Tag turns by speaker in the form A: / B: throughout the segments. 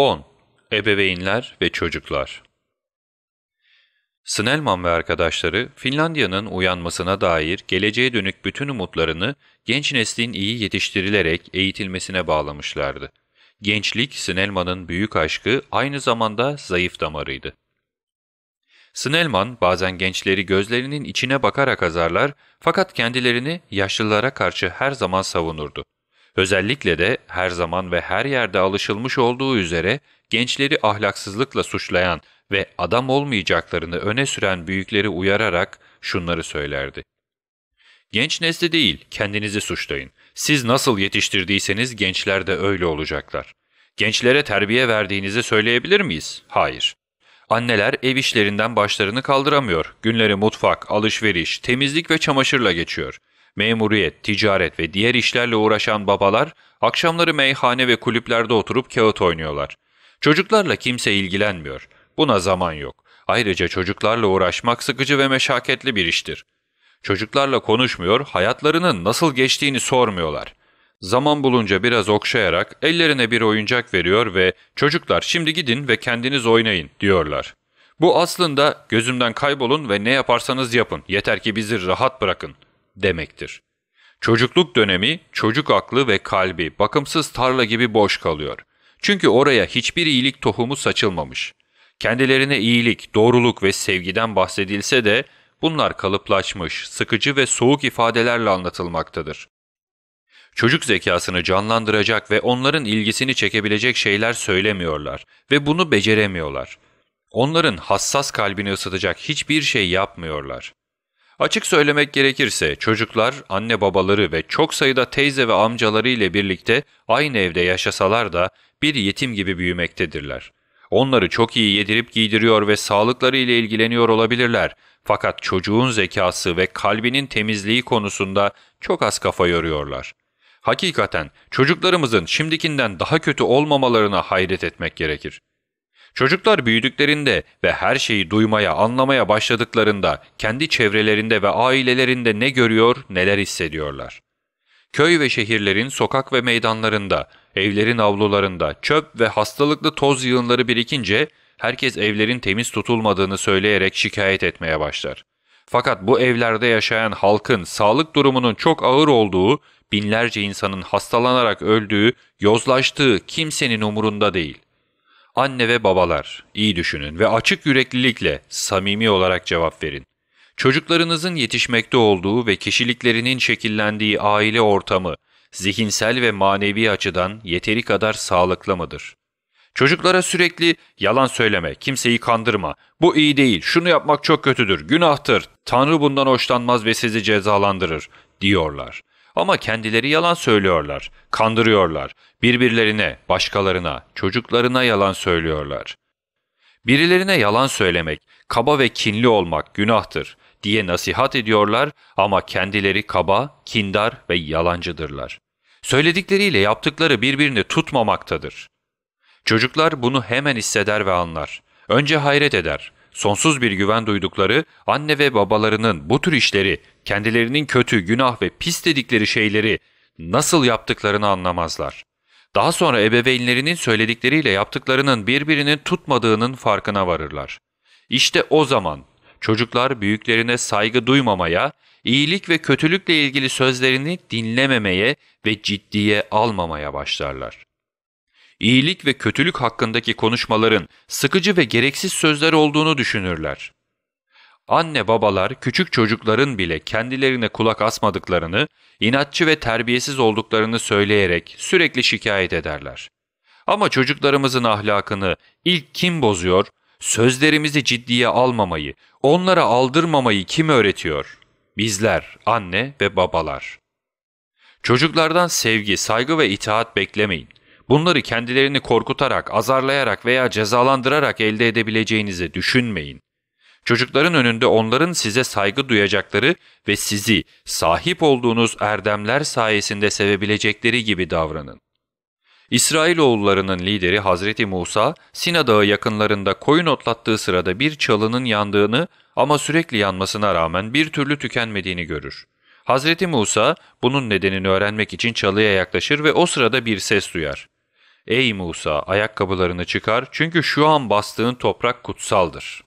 A: 10. Ebeveynler ve Çocuklar Snellman ve arkadaşları Finlandiya'nın uyanmasına dair geleceğe dönük bütün umutlarını genç neslin iyi yetiştirilerek eğitilmesine bağlamışlardı. Gençlik Snellman'ın büyük aşkı aynı zamanda zayıf damarıydı. Snellman bazen gençleri gözlerinin içine bakarak azarlar fakat kendilerini yaşlılara karşı her zaman savunurdu. Özellikle de her zaman ve her yerde alışılmış olduğu üzere gençleri ahlaksızlıkla suçlayan ve adam olmayacaklarını öne süren büyükleri uyararak şunları söylerdi. Genç nesli değil, kendinizi suçlayın. Siz nasıl yetiştirdiyseniz gençler de öyle olacaklar. Gençlere terbiye verdiğinizi söyleyebilir miyiz? Hayır. Anneler ev işlerinden başlarını kaldıramıyor. Günleri mutfak, alışveriş, temizlik ve çamaşırla geçiyor memuriyet, ticaret ve diğer işlerle uğraşan babalar akşamları meyhane ve kulüplerde oturup kağıt oynuyorlar. Çocuklarla kimse ilgilenmiyor. Buna zaman yok. Ayrıca çocuklarla uğraşmak sıkıcı ve meşaketli bir iştir. Çocuklarla konuşmuyor, hayatlarının nasıl geçtiğini sormuyorlar. Zaman bulunca biraz okşayarak ellerine bir oyuncak veriyor ve ''Çocuklar şimdi gidin ve kendiniz oynayın.'' diyorlar. Bu aslında gözümden kaybolun ve ne yaparsanız yapın, yeter ki bizi rahat bırakın.'' demektir. Çocukluk dönemi çocuk aklı ve kalbi bakımsız tarla gibi boş kalıyor. Çünkü oraya hiçbir iyilik tohumu saçılmamış. Kendilerine iyilik, doğruluk ve sevgiden bahsedilse de bunlar kalıplaşmış, sıkıcı ve soğuk ifadelerle anlatılmaktadır. Çocuk zekasını canlandıracak ve onların ilgisini çekebilecek şeyler söylemiyorlar ve bunu beceremiyorlar. Onların hassas kalbini ısıtacak hiçbir şey yapmıyorlar. Açık söylemek gerekirse çocuklar, anne babaları ve çok sayıda teyze ve amcaları ile birlikte aynı evde yaşasalar da bir yetim gibi büyümektedirler. Onları çok iyi yedirip giydiriyor ve sağlıkları ile ilgileniyor olabilirler. Fakat çocuğun zekası ve kalbinin temizliği konusunda çok az kafa yoruyorlar. Hakikaten çocuklarımızın şimdikinden daha kötü olmamalarına hayret etmek gerekir. Çocuklar büyüdüklerinde ve her şeyi duymaya, anlamaya başladıklarında kendi çevrelerinde ve ailelerinde ne görüyor, neler hissediyorlar. Köy ve şehirlerin sokak ve meydanlarında, evlerin avlularında çöp ve hastalıklı toz yığınları birikince herkes evlerin temiz tutulmadığını söyleyerek şikayet etmeye başlar. Fakat bu evlerde yaşayan halkın sağlık durumunun çok ağır olduğu, binlerce insanın hastalanarak öldüğü, yozlaştığı kimsenin umurunda değil. Anne ve babalar, iyi düşünün ve açık yüreklilikle samimi olarak cevap verin. Çocuklarınızın yetişmekte olduğu ve kişiliklerinin şekillendiği aile ortamı zihinsel ve manevi açıdan yeteri kadar sağlıklı mıdır? Çocuklara sürekli yalan söyleme, kimseyi kandırma, bu iyi değil, şunu yapmak çok kötüdür, günahtır, Tanrı bundan hoşlanmaz ve sizi cezalandırır diyorlar. Ama kendileri yalan söylüyorlar, kandırıyorlar. Birbirlerine, başkalarına, çocuklarına yalan söylüyorlar. Birilerine yalan söylemek, kaba ve kinli olmak günahtır diye nasihat ediyorlar ama kendileri kaba, kindar ve yalancıdırlar. Söyledikleriyle yaptıkları birbirini tutmamaktadır. Çocuklar bunu hemen hisseder ve anlar. Önce hayret eder. Sonsuz bir güven duydukları anne ve babalarının bu tür işleri kendilerinin kötü, günah ve pis dedikleri şeyleri nasıl yaptıklarını anlamazlar. Daha sonra ebeveynlerinin söyledikleriyle yaptıklarının birbirinin tutmadığının farkına varırlar. İşte o zaman çocuklar büyüklerine saygı duymamaya, iyilik ve kötülükle ilgili sözlerini dinlememeye ve ciddiye almamaya başlarlar. İyilik ve kötülük hakkındaki konuşmaların sıkıcı ve gereksiz sözler olduğunu düşünürler anne babalar küçük çocukların bile kendilerine kulak asmadıklarını, inatçı ve terbiyesiz olduklarını söyleyerek sürekli şikayet ederler. Ama çocuklarımızın ahlakını ilk kim bozuyor, sözlerimizi ciddiye almamayı, onlara aldırmamayı kim öğretiyor? Bizler, anne ve babalar. Çocuklardan sevgi, saygı ve itaat beklemeyin. Bunları kendilerini korkutarak, azarlayarak veya cezalandırarak elde edebileceğinizi düşünmeyin. Çocukların önünde onların size saygı duyacakları ve sizi sahip olduğunuz erdemler sayesinde sevebilecekleri gibi davranın. İsrailoğullarının lideri Hazreti Musa, Sina Dağı yakınlarında koyun otlattığı sırada bir çalının yandığını ama sürekli yanmasına rağmen bir türlü tükenmediğini görür. Hazreti Musa bunun nedenini öğrenmek için çalıya yaklaşır ve o sırada bir ses duyar. ''Ey Musa ayakkabılarını çıkar çünkü şu an bastığın toprak kutsaldır.''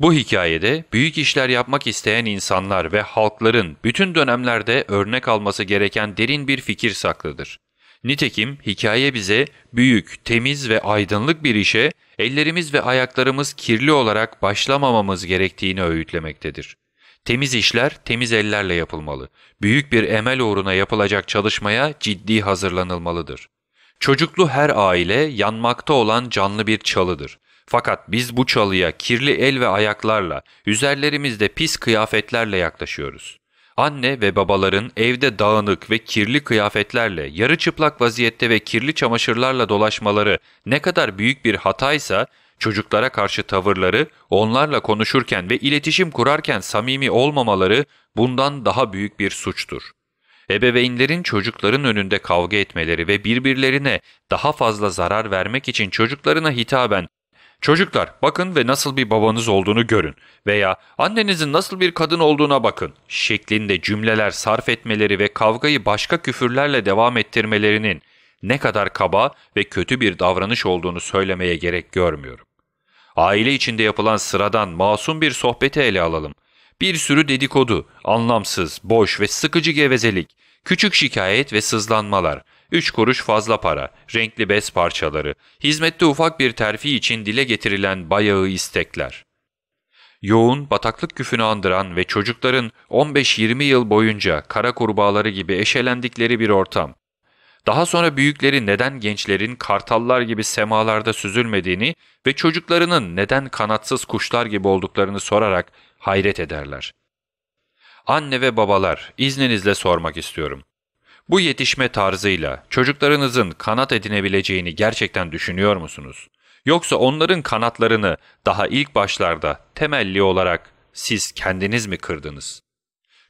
A: Bu hikayede büyük işler yapmak isteyen insanlar ve halkların bütün dönemlerde örnek alması gereken derin bir fikir saklıdır. Nitekim hikaye bize büyük, temiz ve aydınlık bir işe ellerimiz ve ayaklarımız kirli olarak başlamamamız gerektiğini öğütlemektedir. Temiz işler temiz ellerle yapılmalı. Büyük bir emel uğruna yapılacak çalışmaya ciddi hazırlanılmalıdır. Çocuklu her aile yanmakta olan canlı bir çalıdır. Fakat biz bu çalıya kirli el ve ayaklarla, üzerlerimizde pis kıyafetlerle yaklaşıyoruz. Anne ve babaların evde dağınık ve kirli kıyafetlerle, yarı çıplak vaziyette ve kirli çamaşırlarla dolaşmaları ne kadar büyük bir hataysa, çocuklara karşı tavırları, onlarla konuşurken ve iletişim kurarken samimi olmamaları bundan daha büyük bir suçtur. Ebeveynlerin çocukların önünde kavga etmeleri ve birbirlerine daha fazla zarar vermek için çocuklarına hitaben Çocuklar bakın ve nasıl bir babanız olduğunu görün veya annenizin nasıl bir kadın olduğuna bakın şeklinde cümleler sarf etmeleri ve kavgayı başka küfürlerle devam ettirmelerinin ne kadar kaba ve kötü bir davranış olduğunu söylemeye gerek görmüyorum. Aile içinde yapılan sıradan masum bir sohbeti ele alalım. Bir sürü dedikodu, anlamsız, boş ve sıkıcı gevezelik, küçük şikayet ve sızlanmalar, Üç kuruş fazla para, renkli bez parçaları, hizmette ufak bir terfi için dile getirilen bayağı istekler. Yoğun, bataklık küfünü andıran ve çocukların 15-20 yıl boyunca kara kurbağaları gibi eşelendikleri bir ortam. Daha sonra büyükleri neden gençlerin kartallar gibi semalarda süzülmediğini ve çocuklarının neden kanatsız kuşlar gibi olduklarını sorarak hayret ederler. Anne ve babalar, izninizle sormak istiyorum. Bu yetişme tarzıyla çocuklarınızın kanat edinebileceğini gerçekten düşünüyor musunuz? Yoksa onların kanatlarını daha ilk başlarda temelli olarak siz kendiniz mi kırdınız?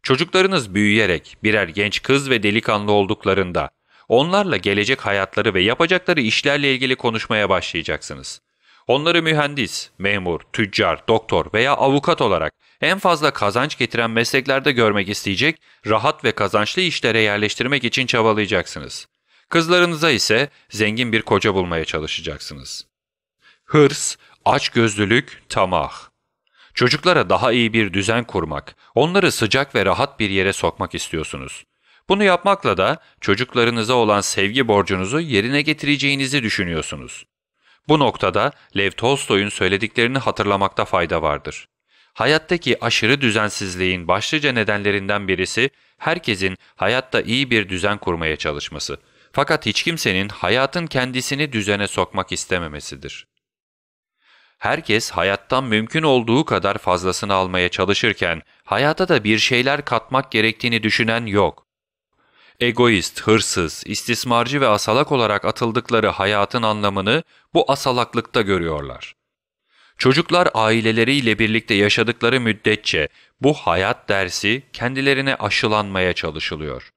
A: Çocuklarınız büyüyerek birer genç kız ve delikanlı olduklarında onlarla gelecek hayatları ve yapacakları işlerle ilgili konuşmaya başlayacaksınız. Onları mühendis, memur, tüccar, doktor veya avukat olarak en fazla kazanç getiren mesleklerde görmek isteyecek, rahat ve kazançlı işlere yerleştirmek için çabalayacaksınız. Kızlarınıza ise zengin bir koca bulmaya çalışacaksınız. Hırs, açgözlülük, tamah. Çocuklara daha iyi bir düzen kurmak, onları sıcak ve rahat bir yere sokmak istiyorsunuz. Bunu yapmakla da çocuklarınıza olan sevgi borcunuzu yerine getireceğinizi düşünüyorsunuz. Bu noktada Lev Tolstoy'un söylediklerini hatırlamakta fayda vardır. Hayattaki aşırı düzensizliğin başlıca nedenlerinden birisi herkesin hayatta iyi bir düzen kurmaya çalışması. Fakat hiç kimsenin hayatın kendisini düzene sokmak istememesidir. Herkes hayattan mümkün olduğu kadar fazlasını almaya çalışırken hayata da bir şeyler katmak gerektiğini düşünen yok egoist, hırsız, istismarcı ve asalak olarak atıldıkları hayatın anlamını bu asalaklıkta görüyorlar. Çocuklar aileleriyle birlikte yaşadıkları müddetçe bu hayat dersi kendilerine aşılanmaya çalışılıyor.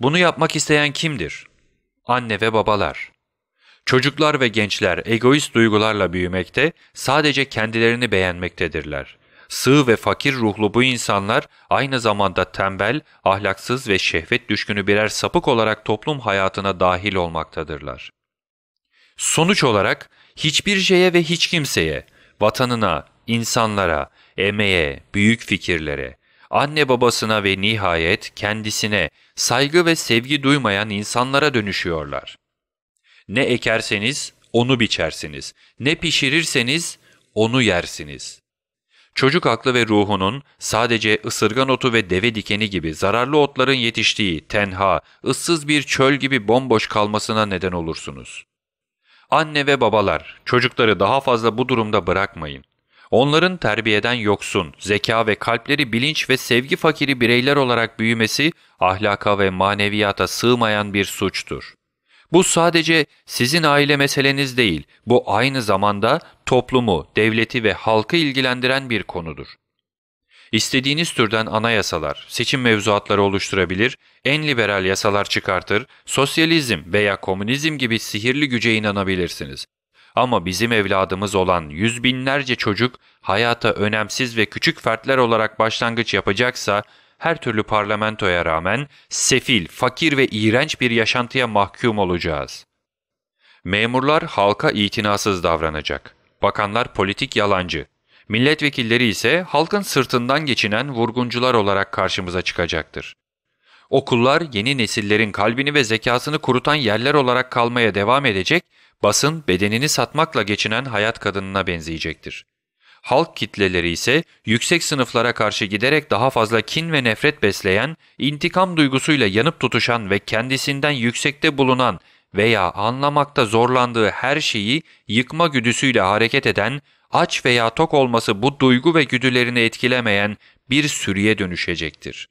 A: Bunu yapmak isteyen kimdir? Anne ve babalar. Çocuklar ve gençler egoist duygularla büyümekte, sadece kendilerini beğenmektedirler. Sığ ve fakir ruhlu bu insanlar aynı zamanda tembel, ahlaksız ve şehvet düşkünü birer sapık olarak toplum hayatına dahil olmaktadırlar. Sonuç olarak hiçbir şeye ve hiç kimseye, vatanına, insanlara, emeğe, büyük fikirlere, anne babasına ve nihayet kendisine saygı ve sevgi duymayan insanlara dönüşüyorlar. Ne ekerseniz onu biçersiniz, ne pişirirseniz onu yersiniz çocuk aklı ve ruhunun sadece ısırgan otu ve deve dikeni gibi zararlı otların yetiştiği tenha, ıssız bir çöl gibi bomboş kalmasına neden olursunuz. Anne ve babalar, çocukları daha fazla bu durumda bırakmayın. Onların terbiyeden yoksun, zeka ve kalpleri bilinç ve sevgi fakiri bireyler olarak büyümesi ahlaka ve maneviyata sığmayan bir suçtur. Bu sadece sizin aile meseleniz değil, bu aynı zamanda toplumu, devleti ve halkı ilgilendiren bir konudur. İstediğiniz türden anayasalar, seçim mevzuatları oluşturabilir, en liberal yasalar çıkartır, sosyalizm veya komünizm gibi sihirli güce inanabilirsiniz. Ama bizim evladımız olan yüz binlerce çocuk hayata önemsiz ve küçük fertler olarak başlangıç yapacaksa her türlü parlamentoya rağmen sefil, fakir ve iğrenç bir yaşantıya mahkum olacağız. Memurlar halka itinasız davranacak. Bakanlar politik yalancı. Milletvekilleri ise halkın sırtından geçinen vurguncular olarak karşımıza çıkacaktır. Okullar yeni nesillerin kalbini ve zekasını kurutan yerler olarak kalmaya devam edecek, basın bedenini satmakla geçinen hayat kadınına benzeyecektir halk kitleleri ise yüksek sınıflara karşı giderek daha fazla kin ve nefret besleyen, intikam duygusuyla yanıp tutuşan ve kendisinden yüksekte bulunan veya anlamakta zorlandığı her şeyi yıkma güdüsüyle hareket eden, aç veya tok olması bu duygu ve güdülerini etkilemeyen bir sürüye dönüşecektir.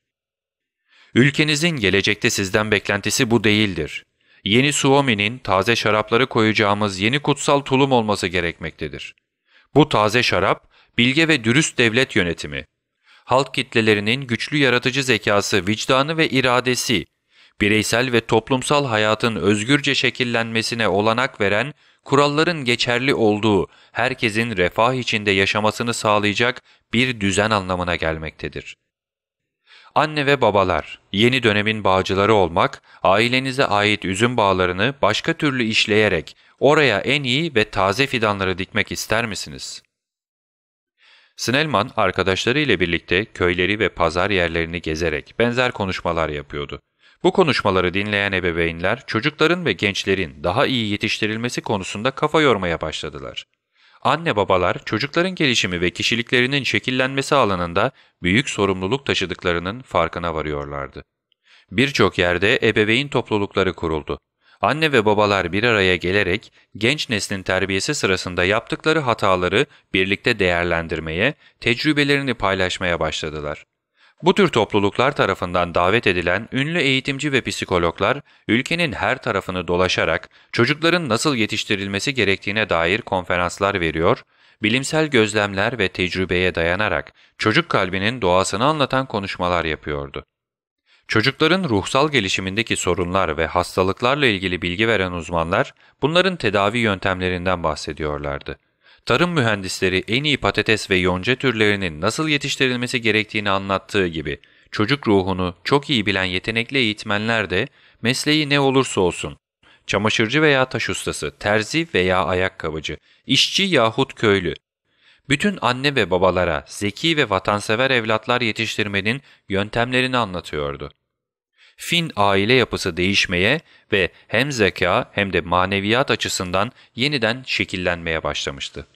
A: Ülkenizin gelecekte sizden beklentisi bu değildir. Yeni Suomi'nin taze şarapları koyacağımız yeni kutsal tulum olması gerekmektedir. Bu taze şarap, bilge ve dürüst devlet yönetimi, halk kitlelerinin güçlü yaratıcı zekası, vicdanı ve iradesi, bireysel ve toplumsal hayatın özgürce şekillenmesine olanak veren kuralların geçerli olduğu, herkesin refah içinde yaşamasını sağlayacak bir düzen anlamına gelmektedir. Anne ve babalar, yeni dönemin bağcıları olmak, ailenize ait üzüm bağlarını başka türlü işleyerek Oraya en iyi ve taze fidanları dikmek ister misiniz? Snellman arkadaşları ile birlikte köyleri ve pazar yerlerini gezerek benzer konuşmalar yapıyordu. Bu konuşmaları dinleyen ebeveynler çocukların ve gençlerin daha iyi yetiştirilmesi konusunda kafa yormaya başladılar. Anne babalar çocukların gelişimi ve kişiliklerinin şekillenmesi alanında büyük sorumluluk taşıdıklarının farkına varıyorlardı. Birçok yerde ebeveyn toplulukları kuruldu anne ve babalar bir araya gelerek genç neslin terbiyesi sırasında yaptıkları hataları birlikte değerlendirmeye, tecrübelerini paylaşmaya başladılar. Bu tür topluluklar tarafından davet edilen ünlü eğitimci ve psikologlar, ülkenin her tarafını dolaşarak çocukların nasıl yetiştirilmesi gerektiğine dair konferanslar veriyor, bilimsel gözlemler ve tecrübeye dayanarak çocuk kalbinin doğasını anlatan konuşmalar yapıyordu. Çocukların ruhsal gelişimindeki sorunlar ve hastalıklarla ilgili bilgi veren uzmanlar bunların tedavi yöntemlerinden bahsediyorlardı. Tarım mühendisleri en iyi patates ve yonca türlerinin nasıl yetiştirilmesi gerektiğini anlattığı gibi çocuk ruhunu çok iyi bilen yetenekli eğitmenler de mesleği ne olursa olsun çamaşırcı veya taş ustası, terzi veya ayakkabıcı, işçi yahut köylü bütün anne ve babalara zeki ve vatansever evlatlar yetiştirmenin yöntemlerini anlatıyordu. Fin aile yapısı değişmeye ve hem zeka hem de maneviyat açısından yeniden şekillenmeye başlamıştı.